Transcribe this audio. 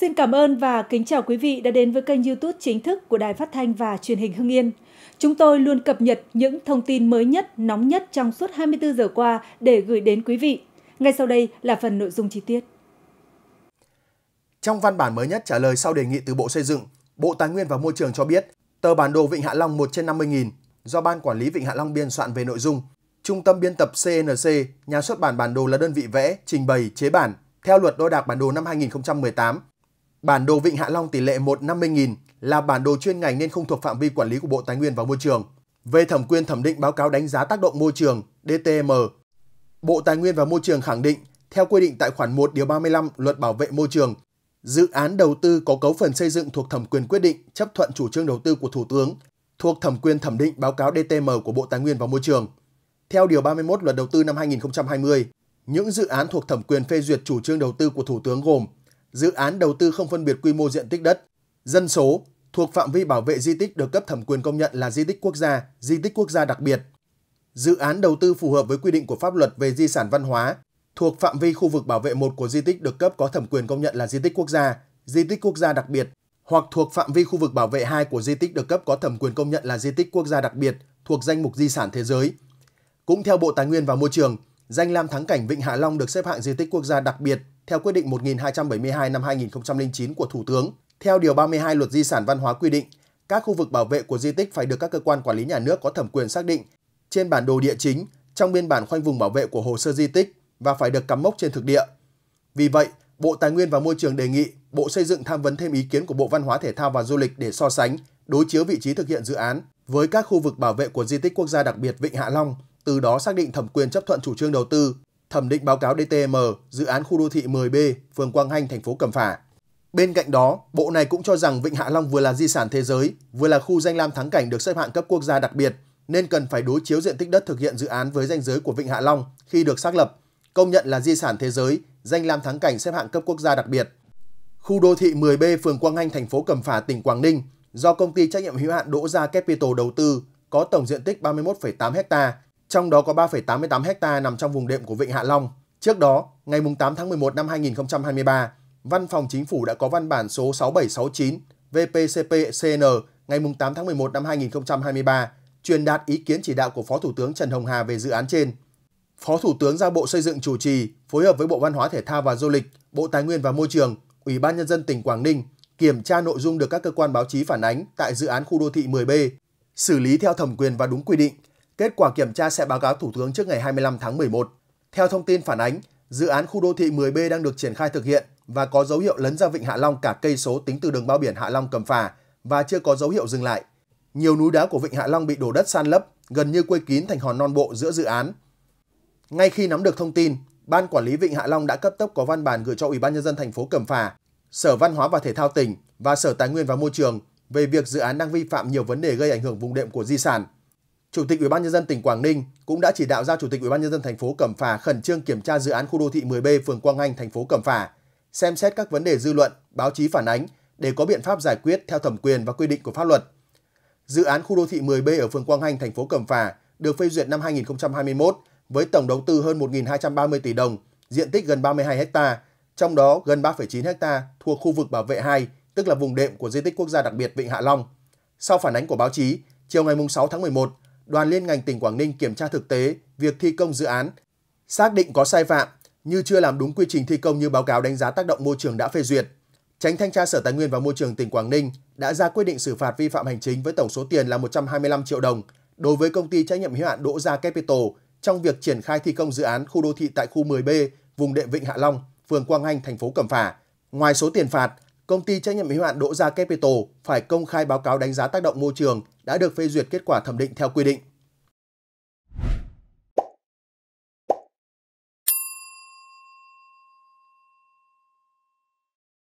Xin cảm ơn và kính chào quý vị đã đến với kênh YouTube chính thức của Đài Phát thanh và Truyền hình Hưng Yên. Chúng tôi luôn cập nhật những thông tin mới nhất, nóng nhất trong suốt 24 giờ qua để gửi đến quý vị. Ngay sau đây là phần nội dung chi tiết. Trong văn bản mới nhất trả lời sau đề nghị từ Bộ Xây dựng, Bộ Tài nguyên và Môi trường cho biết tờ bản đồ Vịnh Hạ Long 1 trên 50.000 do Ban Quản lý Vịnh Hạ Long biên soạn về nội dung. Trung tâm biên tập CNC, nhà xuất bản bản đồ là đơn vị vẽ, trình bày, chế bản. Theo luật đo đạc bản đồ năm 2018, Bản đồ Vịnh Hạ Long tỷ lệ 150.000 là bản đồ chuyên ngành nên không thuộc phạm vi quản lý của Bộ Tài nguyên và Môi trường. Về thẩm quyền thẩm định báo cáo đánh giá tác động môi trường DTM, Bộ Tài nguyên và Môi trường khẳng định theo quy định tại khoản 1 điều 35 Luật Bảo vệ môi trường, dự án đầu tư có cấu phần xây dựng thuộc thẩm quyền quyết định chấp thuận chủ trương đầu tư của Thủ tướng, thuộc thẩm quyền thẩm định báo cáo DTM của Bộ Tài nguyên và Môi trường. Theo điều 31 Luật Đầu tư năm 2020, những dự án thuộc thẩm quyền phê duyệt chủ trương đầu tư của Thủ tướng gồm dự án đầu tư không phân biệt quy mô diện tích đất, dân số thuộc phạm vi bảo vệ di tích được cấp thẩm quyền công nhận là di tích quốc gia, di tích quốc gia đặc biệt. Dự án đầu tư phù hợp với quy định của pháp luật về di sản văn hóa thuộc phạm vi khu vực bảo vệ một của di tích được cấp có thẩm quyền công nhận là di tích quốc gia, di tích quốc gia đặc biệt hoặc thuộc phạm vi khu vực bảo vệ hai của di tích được cấp có thẩm quyền công nhận là di tích quốc gia đặc biệt thuộc danh mục di sản thế giới. Cũng theo Bộ Tài nguyên và Môi trường, danh lam thắng cảnh Vịnh Hạ Long được xếp hạng di tích quốc gia đặc biệt theo quyết định 1272 năm 2009 của Thủ tướng. Theo Điều 32 Luật Di sản Văn hóa quy định, các khu vực bảo vệ của di tích phải được các cơ quan quản lý nhà nước có thẩm quyền xác định trên bản đồ địa chính, trong biên bản khoanh vùng bảo vệ của hồ sơ di tích và phải được cắm mốc trên thực địa. Vì vậy, Bộ Tài nguyên và Môi trường đề nghị Bộ Xây dựng tham vấn thêm ý kiến của Bộ Văn hóa Thể thao và Du lịch để so sánh, đối chiếu vị trí thực hiện dự án với các khu vực bảo vệ của di tích quốc gia đặc biệt Vịnh Hạ Long, từ đó xác định thẩm quyền chấp thuận chủ trương đầu tư thẩm định báo cáo DTM dự án khu đô thị 10B, phường Quang Hanh, thành phố Cẩm Phả. Bên cạnh đó, bộ này cũng cho rằng Vịnh Hạ Long vừa là di sản thế giới, vừa là khu danh lam thắng cảnh được xếp hạng cấp quốc gia đặc biệt, nên cần phải đối chiếu diện tích đất thực hiện dự án với danh giới của Vịnh Hạ Long khi được xác lập, công nhận là di sản thế giới, danh lam thắng cảnh xếp hạng cấp quốc gia đặc biệt. Khu đô thị 10B phường Quang Hanh thành phố Cẩm Phả tỉnh Quảng Ninh do công ty trách nhiệm hữu hạn Đỗ Gia Capital đầu tư có tổng diện tích 31,8 hectare trong đó có 3,88 ha nằm trong vùng đệm của Vịnh Hạ Long. Trước đó, ngày 8 tháng 11 năm 2023, Văn phòng Chính phủ đã có văn bản số 6769 VPCP-CN ngày 8 tháng 11 năm 2023 truyền đạt ý kiến chỉ đạo của Phó Thủ tướng Trần Hồng Hà về dự án trên. Phó Thủ tướng giao Bộ Xây dựng chủ trì phối hợp với Bộ Văn hóa Thể thao và Du lịch, Bộ Tài nguyên và Môi trường, Ủy ban nhân dân tỉnh Quảng Ninh kiểm tra nội dung được các cơ quan báo chí phản ánh tại dự án khu đô thị 10B, xử lý theo thẩm quyền và đúng quy định, Kết quả kiểm tra sẽ báo cáo Thủ tướng trước ngày 25 tháng 11. Theo thông tin phản ánh, dự án khu đô thị 10B đang được triển khai thực hiện và có dấu hiệu lấn ra vịnh Hạ Long cả cây số tính từ đường bao biển Hạ Long Cầm Phà và chưa có dấu hiệu dừng lại. Nhiều núi đá của vịnh Hạ Long bị đổ đất san lấp, gần như quây kín thành hòn non bộ giữa dự án. Ngay khi nắm được thông tin, Ban quản lý vịnh Hạ Long đã cấp tốc có văn bản gửi cho Ủy ban nhân dân thành phố Cẩm Phà, Sở Văn hóa và Thể thao tỉnh và Sở Tài nguyên và Môi trường về việc dự án đang vi phạm nhiều vấn đề gây ảnh hưởng vùng đệm của di sản, Chủ tịch Ủy ban nhân dân tỉnh Quảng Ninh cũng đã chỉ đạo giao Chủ tịch Ủy ban nhân dân thành phố Cẩm Phả khẩn trương kiểm tra dự án khu đô thị 10B phường Quang Anh, thành phố Cẩm Phả, xem xét các vấn đề dư luận, báo chí phản ánh để có biện pháp giải quyết theo thẩm quyền và quy định của pháp luật. Dự án khu đô thị 10B ở phường Quang Anh thành phố Cẩm Phả được phê duyệt năm 2021 với tổng đầu tư hơn 1.230 tỷ đồng, diện tích gần 32 ha, trong đó gần 3,9 ha thuộc khu vực bảo vệ 2, tức là vùng đệm của di tích quốc gia đặc biệt Vịnh Hạ Long. Sau phản ánh của báo chí, chiều ngày 6 tháng 11, đoàn liên ngành tỉnh Quảng Ninh kiểm tra thực tế việc thi công dự án, xác định có sai phạm như chưa làm đúng quy trình thi công như báo cáo đánh giá tác động môi trường đã phê duyệt. Tránh thanh tra Sở Tài nguyên và Môi trường tỉnh Quảng Ninh đã ra quyết định xử phạt vi phạm hành chính với tổng số tiền là 125 triệu đồng đối với công ty trách nhiệm hữu hạn Đỗ Gia Capital trong việc triển khai thi công dự án khu đô thị tại khu 10B, vùng đệm Vịnh Hạ Long, phường Quang Hanh, thành phố Cẩm Phả. Ngoài số tiền phạt, công ty trách nhiệm hữu hạn Đỗ Gia Capital phải công khai báo cáo đánh giá tác động môi trường đã được phê duyệt kết quả thẩm định theo quy định.